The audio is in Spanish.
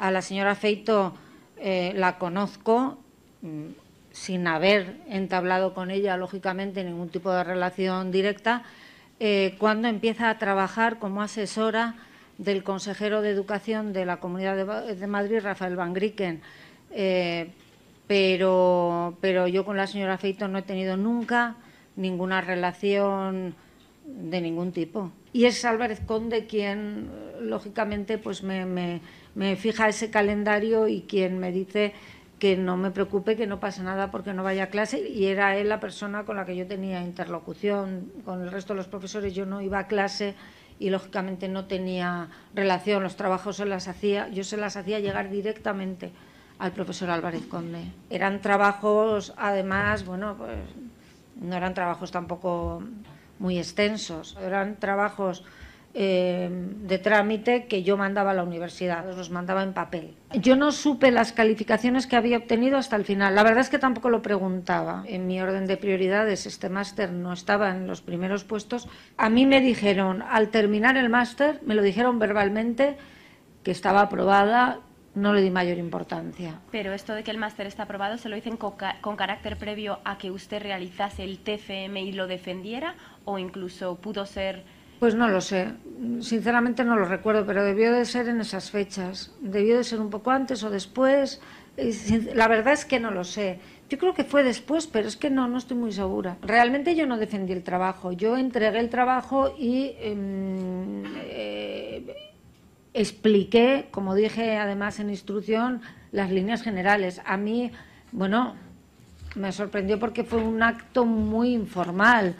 A la señora Feito eh, la conozco mm, sin haber entablado con ella, lógicamente, ningún tipo de relación directa, eh, cuando empieza a trabajar como asesora del consejero de Educación de la Comunidad de, Madrid, Rafael Van Grieken. Eh, pero, pero yo con la señora Feito no he tenido nunca ninguna relación de ningún tipo. Y es Álvarez Conde quien, lógicamente, pues me, me, fija ese calendario y quien me dice que no me preocupe, que no pasa nada porque no vaya a clase y era él la persona con la que yo tenía interlocución, con el resto de los profesores yo no iba a clase y lógicamente no tenía relación, los trabajos se las hacía, yo se las hacía llegar directamente al profesor Álvarez Conde. Eran trabajos además, bueno, pues no eran trabajos tampoco muy extensos. Eran trabajos eh, de trámite que yo mandaba a la universidad, los mandaba en papel. Yo no supe las calificaciones que había obtenido hasta el final. La verdad es que tampoco lo preguntaba. En mi orden de prioridades este máster no estaba en los primeros puestos. A mí me dijeron, al terminar el máster, me lo dijeron verbalmente, que estaba aprobada, no le di mayor importancia. Pero esto de que el máster está aprobado, ¿se lo dicen con, carácter previo a que usted realizase el TFM y lo defendiera? ¿O incluso pudo ser...? Pues no lo sé. Sinceramente no lo recuerdo, pero debió de ser en esas fechas. Debió de ser un poco antes o después. La verdad es que no lo sé. Yo creo que fue después, pero es que no, no estoy muy segura. Realmente yo no defendí el trabajo. Yo entregué el trabajo y em, expliqué, como dije además en instrucción, las líneas generales. A mí, bueno, me sorprendió porque fue un acto muy informal.